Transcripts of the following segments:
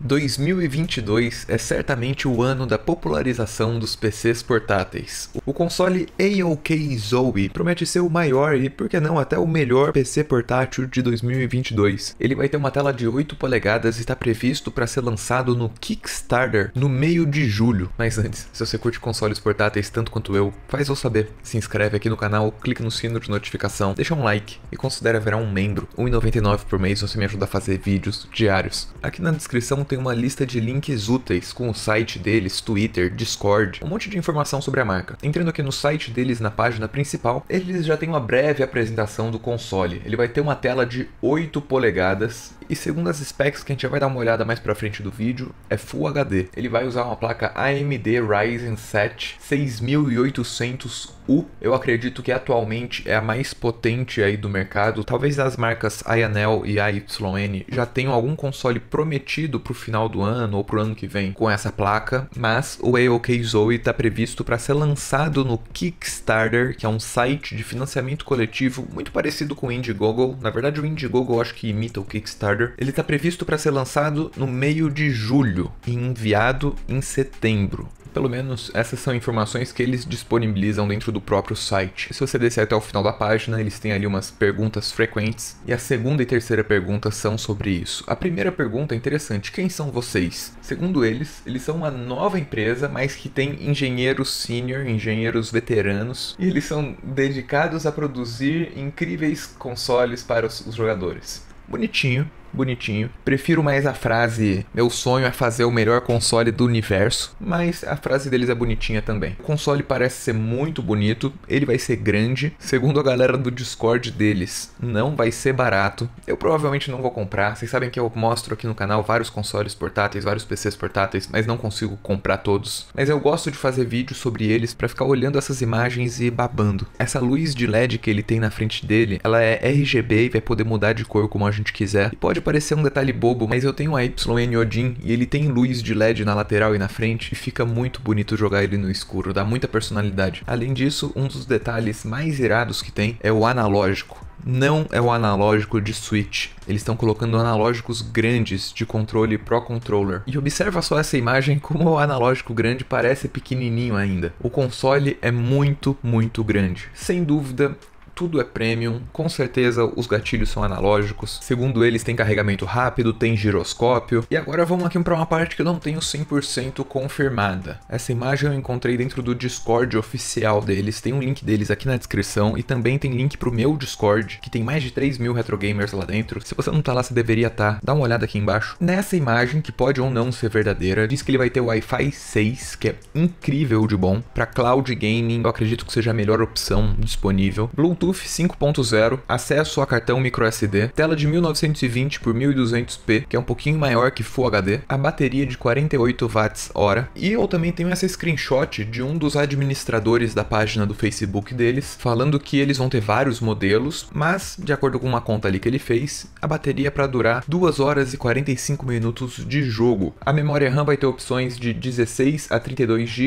2022 é certamente o ano da popularização dos PCs portáteis. O console AOK Zoe promete ser o maior e, por que não, até o melhor PC portátil de 2022. Ele vai ter uma tela de 8 polegadas e está previsto para ser lançado no Kickstarter no meio de julho. Mas antes, se você curte consoles portáteis tanto quanto eu, faz eu saber. Se inscreve aqui no canal, clica no sino de notificação, deixa um like e considere virar um membro. 1,99 por mês você me ajuda a fazer vídeos diários. Aqui na descrição tem uma lista de links úteis com o site deles, Twitter, Discord, um monte de informação sobre a marca. Entrando aqui no site deles, na página principal, eles já têm uma breve apresentação do console. Ele vai ter uma tela de 8 polegadas e segundo as specs que a gente já vai dar uma olhada mais pra frente do vídeo, é Full HD. Ele vai usar uma placa AMD Ryzen 7 6800U. Eu acredito que atualmente é a mais potente aí do mercado. Talvez as marcas Ayanel e AYN já tenham algum console prometido pro final do ano ou pro ano que vem com essa placa, mas o AOK Zoe está previsto para ser lançado no Kickstarter, que é um site de financiamento coletivo muito parecido com o Indiegogo. Na verdade, o Indiegogo eu acho que imita o Kickstarter Order. Ele está previsto para ser lançado no meio de julho e enviado em setembro. Pelo menos essas são informações que eles disponibilizam dentro do próprio site. Se você descer até o final da página, eles têm ali umas perguntas frequentes. E a segunda e terceira pergunta são sobre isso. A primeira pergunta é interessante: quem são vocês? Segundo eles, eles são uma nova empresa, mas que tem engenheiros sênior, engenheiros veteranos, e eles são dedicados a produzir incríveis consoles para os jogadores. Bonitinho, bonitinho. Prefiro mais a frase: Meu sonho é fazer o melhor console do universo, mas a frase deles é bonitinha também. O console parece ser muito bonito, ele vai ser grande. Segundo a galera do Discord deles, não vai ser barato. Eu provavelmente não vou comprar. Vocês sabem que eu mostro aqui no canal vários consoles portáteis, vários PCs portáteis, mas não consigo comprar todos. Mas eu gosto de fazer vídeos sobre eles para ficar olhando essas imagens e babando. Essa luz de LED que ele tem na frente dele, ela é RGB e vai poder mudar de cor como a gente quiser. E pode parecer um detalhe bobo, mas eu tenho um YN Odin e ele tem luz de LED na lateral e na frente e fica muito bonito jogar ele no escuro, dá muita personalidade. Além disso, um dos detalhes mais irados que tem é o analógico não é o analógico de Switch. Eles estão colocando analógicos grandes de controle Pro Controller. E observa só essa imagem como o analógico grande parece pequenininho ainda. O console é muito, muito grande. Sem dúvida, tudo é premium, com certeza os gatilhos são analógicos, segundo eles tem carregamento rápido, tem giroscópio. E agora vamos aqui para uma parte que eu não tenho 100% confirmada. Essa imagem eu encontrei dentro do Discord oficial deles, tem um link deles aqui na descrição e também tem link pro meu Discord, que tem mais de 3 mil retrogamers lá dentro. Se você não tá lá, você deveria estar. Tá. Dá uma olhada aqui embaixo. Nessa imagem, que pode ou não ser verdadeira, diz que ele vai ter Wi-Fi 6, que é incrível de bom. Para cloud gaming, eu acredito que seja a melhor opção disponível. Bluetooth Bluetooth 5.0, acesso a cartão microSD, tela de 1920 por 1200p, que é um pouquinho maior que Full HD, a bateria de 48 watts hora, e eu também tenho essa screenshot de um dos administradores da página do Facebook deles, falando que eles vão ter vários modelos, mas de acordo com uma conta ali que ele fez, a bateria é para durar 2 horas e 45 minutos de jogo. A memória RAM vai ter opções de 16 a 32 GB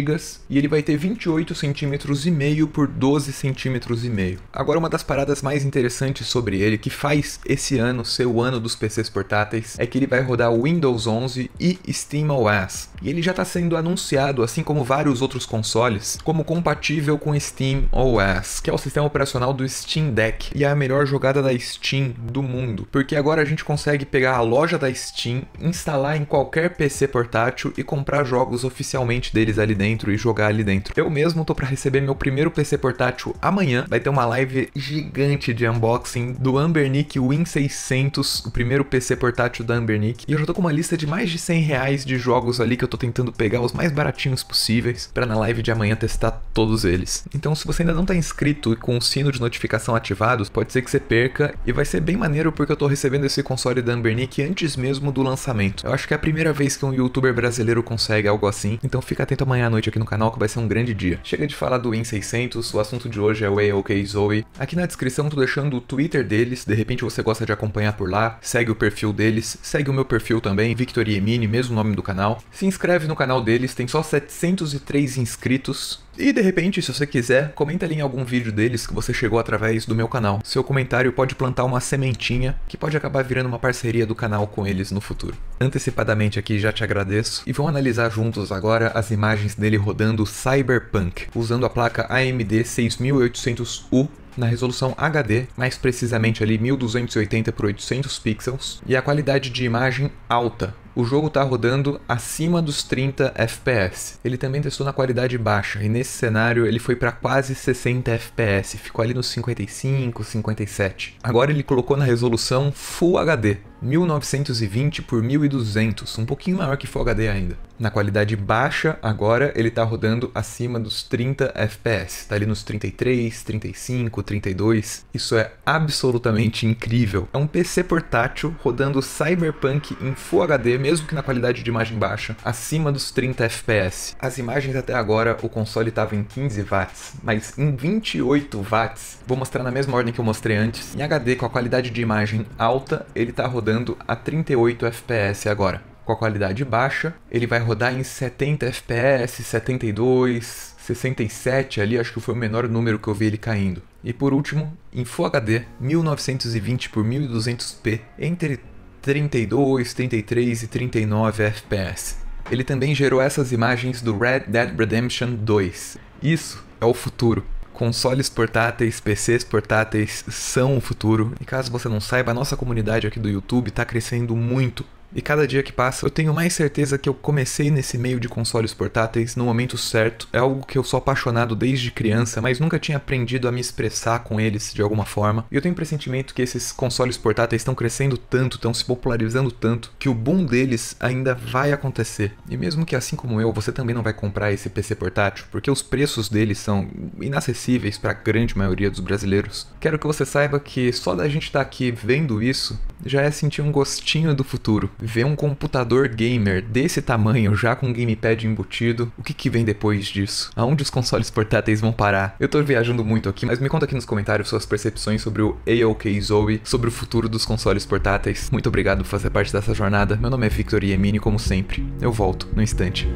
e ele vai ter 28 centímetros e meio por 12 centímetros e meio. Agora, uma das paradas mais interessantes sobre ele, que faz esse ano ser o ano dos PCs portáteis, é que ele vai rodar Windows 11 e SteamOS. E ele já está sendo anunciado, assim como vários outros consoles, como compatível com SteamOS, que é o sistema operacional do Steam Deck, e é a melhor jogada da Steam do mundo, porque agora a gente consegue pegar a loja da Steam, instalar em qualquer PC portátil e comprar jogos oficialmente deles ali dentro e jogar ali dentro. Eu mesmo tô para receber meu primeiro PC portátil amanhã, vai ter uma live gigante de unboxing do Ambernic Win 600, o primeiro PC portátil da Ambernic. E eu já tô com uma lista de mais de 100 reais de jogos ali que eu tô tentando pegar os mais baratinhos possíveis para na live de amanhã testar todos eles. Então se você ainda não tá inscrito e com o sino de notificação ativado, pode ser que você perca e vai ser bem maneiro porque eu tô recebendo esse console da Ambernic antes mesmo do lançamento. Eu acho que é a primeira vez que um youtuber brasileiro consegue algo assim, então fica atento amanhã à noite aqui no canal que vai ser um grande dia. Chega de falar do Win 600, o assunto de hoje é o AOK Zoe, Aqui na descrição tô deixando o Twitter deles, de repente você gosta de acompanhar por lá, segue o perfil deles, segue o meu perfil também, Victor Yemini, mesmo nome do canal. Se inscreve no canal deles, tem só 703 inscritos, e de repente, se você quiser, comenta ali em algum vídeo deles que você chegou através do meu canal. Seu comentário pode plantar uma sementinha que pode acabar virando uma parceria do canal com eles no futuro. Antecipadamente aqui já te agradeço e vamos analisar juntos agora as imagens dele rodando Cyberpunk, usando a placa AMD 6800U na resolução HD, mais precisamente ali 1280 por 800 pixels, e a qualidade de imagem alta, o jogo está rodando acima dos 30 FPS. Ele também testou na qualidade baixa, e nesse cenário ele foi para quase 60 FPS, ficou ali nos 55, 57. Agora ele colocou na resolução Full HD, 1920 por 1200, um pouquinho maior que Full HD ainda. Na qualidade baixa, agora ele está rodando acima dos 30 FPS, está ali nos 33, 35, 32. Isso é absolutamente incrível. É um PC portátil rodando Cyberpunk em Full HD, mesmo que na qualidade de imagem baixa, acima dos 30 FPS. As imagens até agora o console estava em 15 watts, mas em 28 watts, vou mostrar na mesma ordem que eu mostrei antes, em HD com a qualidade de imagem alta, ele está rodando rodando a 38 FPS agora. Com a qualidade baixa, ele vai rodar em 70 FPS, 72, 67 ali, acho que foi o menor número que eu vi ele caindo. E por último, em Full HD 1920 por 1200p, entre 32, 33 e 39 FPS. Ele também gerou essas imagens do Red Dead Redemption 2. Isso é o futuro. Consoles portáteis, PCs portáteis são o futuro. E caso você não saiba, a nossa comunidade aqui do YouTube está crescendo muito. E cada dia que passa, eu tenho mais certeza que eu comecei nesse meio de consoles portáteis no momento certo. É algo que eu sou apaixonado desde criança, mas nunca tinha aprendido a me expressar com eles de alguma forma. E eu tenho o pressentimento que esses consoles portáteis estão crescendo tanto, estão se popularizando tanto, que o boom deles ainda vai acontecer. E mesmo que assim como eu, você também não vai comprar esse PC portátil, porque os preços deles são inacessíveis para a grande maioria dos brasileiros. Quero que você saiba que só da gente estar tá aqui vendo isso, já é sentir um gostinho do futuro. Ver um computador gamer desse tamanho, já com um gamepad embutido, o que, que vem depois disso? Aonde os consoles portáteis vão parar? Eu tô viajando muito aqui, mas me conta aqui nos comentários suas percepções sobre o AOK Zoe, sobre o futuro dos consoles portáteis. Muito obrigado por fazer parte dessa jornada. Meu nome é Victor Yemini, como sempre. Eu volto no instante.